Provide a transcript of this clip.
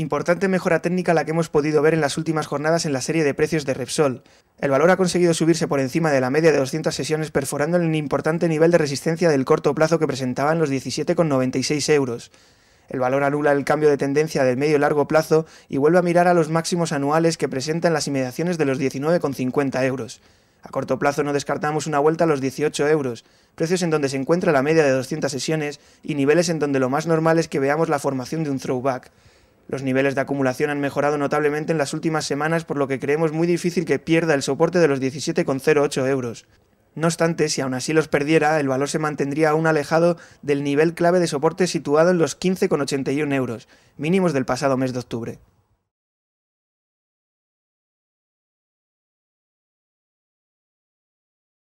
Importante mejora técnica la que hemos podido ver en las últimas jornadas en la serie de precios de Repsol. El valor ha conseguido subirse por encima de la media de 200 sesiones perforando el importante nivel de resistencia del corto plazo que presentaban los 17,96 euros. El valor anula el cambio de tendencia del medio y largo plazo y vuelve a mirar a los máximos anuales que presentan las inmediaciones de los 19,50 euros. A corto plazo no descartamos una vuelta a los 18 euros, precios en donde se encuentra la media de 200 sesiones y niveles en donde lo más normal es que veamos la formación de un throwback. Los niveles de acumulación han mejorado notablemente en las últimas semanas, por lo que creemos muy difícil que pierda el soporte de los 17,08 euros. No obstante, si aún así los perdiera, el valor se mantendría aún alejado del nivel clave de soporte situado en los 15,81 euros, mínimos del pasado mes de octubre.